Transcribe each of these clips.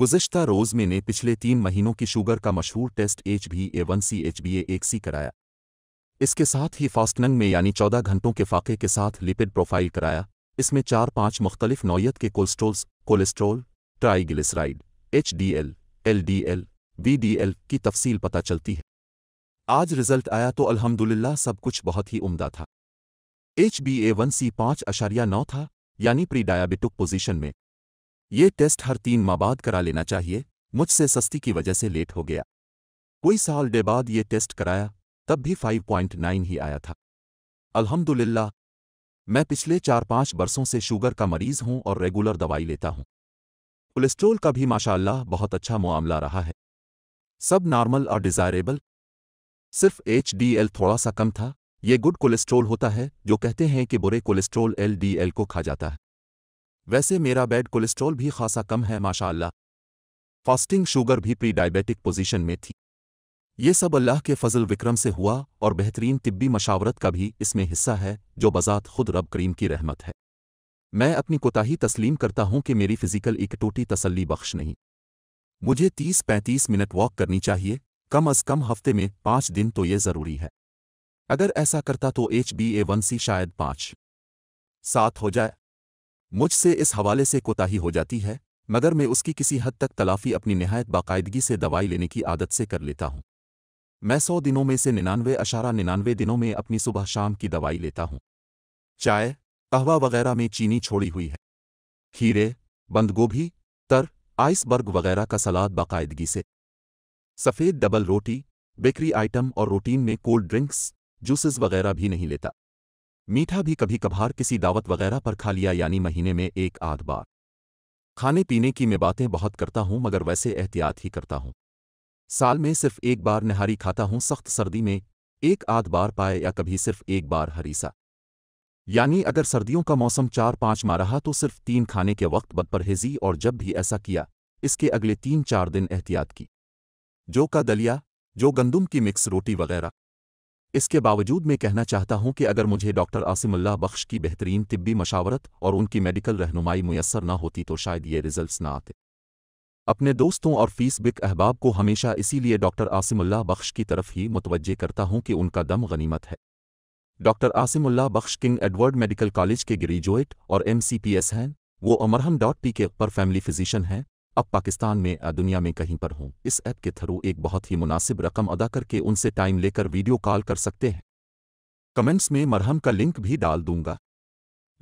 गुजशत रोज में ने पिछले तीन महीनों की शुगर का मशहूर test H B A one C H B A एक सी कराया इसके साथ ही फास्टनंग में यानी चौदह घंटों के फाके के साथ लिपिड प्रोफाइल कराया इसमें चार पांच मुख्तलिफ नौीयत के cholesterols cholesterol triglyceride H D L L D L V D L की तफसील पता चलती है आज रिजल्ट आया तो अल्हम्दुलिल्लाह सब कुछ बहुत ही उम्दा था H B A one C पांच अशारिया नौ था यानी प्री डायाबिटिक पोजीशन में ये टेस्ट हर तीन माह बाद करा लेना चाहिए मुझसे सस्ती की वजह से लेट हो गया कोई साल डे बाद ये टेस्ट कराया तब भी 5.9 ही आया था अल्हम्दुलिल्लाह मैं पिछले चार पाँच बरसों से शुगर का मरीज हूँ और रेगुलर दवाई लेता हूँ कोलेस्ट्रोल का भी माशाल्लाह बहुत अच्छा मामला रहा है सब नॉर्मल और डिज़ायरेबल सिर्फ एच थोड़ा सा कम था ये गुड कोलेस्ट्रोल होता है जो कहते हैं कि बुरे कोलेस्ट्रोल एल को खा जाता है वैसे मेरा बैड कोलेस्ट्रॉल भी खासा कम है माशाल्लाह फास्टिंग शुगर भी प्री डायबिटिक पोजीशन में थी ये सब अल्लाह के फजल विक्रम से हुआ और बेहतरीन तिब्बी मशावरत का भी इसमें हिस्सा है जो बजात खुद रब करीम की रहमत है मैं अपनी कोताही तस्लीम करता हूं कि मेरी फिजिकल एक टोटी तसल्ली बख्श नहीं मुझे तीस पैंतीस मिनट वॉक करनी चाहिए कम अज कम हफ्ते में पांच दिन तो ये ज़रूरी है अगर ऐसा करता तो H B A one C शायद पांच सात हो जाए मुझसे इस हवाले से कोताही हो जाती है मगर मैं उसकी किसी हद तक तलाफी अपनी नहायत बाकायदगी से दवाई लेने की आदत से कर लेता हूँ मैं सौ दिनों में से निन्यानवे अशारा निन्यानवे दिनों में अपनी सुबह शाम की दवाई लेता हूँ चाय कहवा वगैरह में चीनी छोड़ी हुई है खीरे बंद गोभी तर आइसबर्ग वगैरह का सलाद बाकायदगी से सफ़ेद डबल रोटी बेकरी आइटम और रोटीन में कोल्ड ड्रिंक्स जूसेस वगैरह भी नहीं लेता मीठा भी कभी कभार किसी दावत वगैरह पर खा लिया यानी महीने में एक आध बार खाने पीने की मैं बातें बहुत करता हूं मगर वैसे एहतियात ही करता हूँ साल में सिर्फ एक बार नहारी खाता हूँ सख्त सर्दी में एक आध बार पाए या कभी सिर्फ एक बार हरीसा यानी अगर सर्दियों का मौसम चार पांच माह रहा तो सिर्फ तीन खाने के वक्त बदपरहेजी और जब भी ऐसा किया इसके अगले तीन चार दिन एहतियात की जो का दलिया जो गंदुम की मिक्स रोटी वगैरह इसके बावजूद मैं कहना चाहता हूं कि अगर मुझे डॉक्टर आसिमुल्ला बख्श की बेहतरीन तिब्बी मशावरत और उनकी मेडिकल रहनुमाई मुयसर न होती तो शायद ये रिजल्ट्स न आते अपने दोस्तों और फीसबिक अहबाब को हमेशा इसीलिए डॉक्टर आसिमुल्ला बख्श की तरफ ही मुतवजह करता हूं कि उनका दम गनीमत है doctor Asimullah Bakhsh King Edward Medical College के ग्रेजुएट और एमसीपीएस हैं वो अमरहम डॉट पी के पर फैमिली फिजिशन हैं अब पाकिस्तान में या दुनिया में कहीं पर हों इस ऐप के थ्रू एक बहुत ही मुनासिब रकम अदा करके उनसे टाइम लेकर वीडियो कॉल कर सकते हैं कमेंट्स में मरहम का लिंक भी डाल दूंगा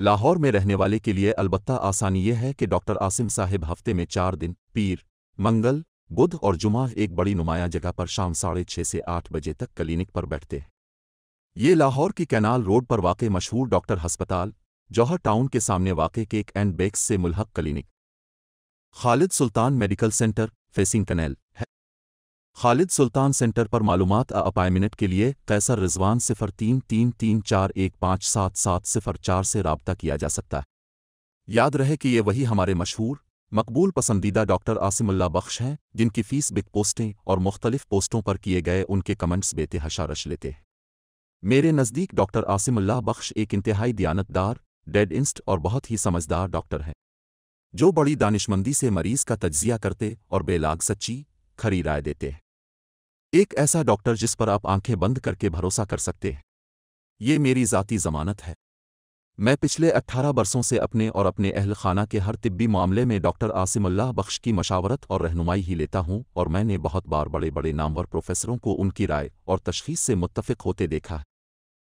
लाहौर में रहने वाले के लिए अलबत्ता आसानी यह है कि डॉक्टर आसिम साहिब हफ्ते में चार दिन पीर मंगल बुध और जुमा एक बड़ी नुमाया जगह पर शाम साढ़े छः से आठ बजे तक क्लिनिक पर बैठते हैं ये लाहौर की कैनाल रोड पर वाक़ मशहूर डॉक्टर हस्पताल जौहर टाउन के सामने वाक़ केक एंड बेक्स से मुलहक clinic Khalid Sultan medical centre facing canal है खालिद सुल्तान सेंटर पर मालूम अपॉइंटमेंट के लिए कैसर रिजवान सिफर तीन तीन तीन चार एक पाँच सात सात सिफर चार से रबता किया जा सकता है याद रहे कि ये वही हमारे मशहूर मकबूल पसंदीदा डॉक्टर आसिमुल्ला बख्श हैं जिनकी फ़ीस बिग पोस्टें और मुख्तलिफ पोस्टों पर किए गए उनके कमेंट्स बेतहाशा रश लेते हैं मेरे नज़दीक डॉक्टर आसिमुल्ला बख्श एक इंतहाई दयानतदार डेड इंस्ट और बहुत ही समझदार डॉक्टर हैं जो बड़ी दानिशमंदी से मरीज का तज्जिया करते और बेलाग सच्ची खरी राय देते हैं एक ऐसा डॉक्टर जिस पर आप आंखें बंद करके भरोसा कर सकते हैं ये मेरी ज़ाती जमानत है मैं पिछले 18 बरसों से अपने और अपने अहल खाना के हर तिब्बी मामले में डॉक्टर आसिमुल्लाह बख्श की मशावरत और रहनुमाई ही लेता हूं और मैंने बहुत बार बड़े बड़े नामवर प्रोफेसरों को उनकी राय और तशखीस से मुतफ़ होते देखा है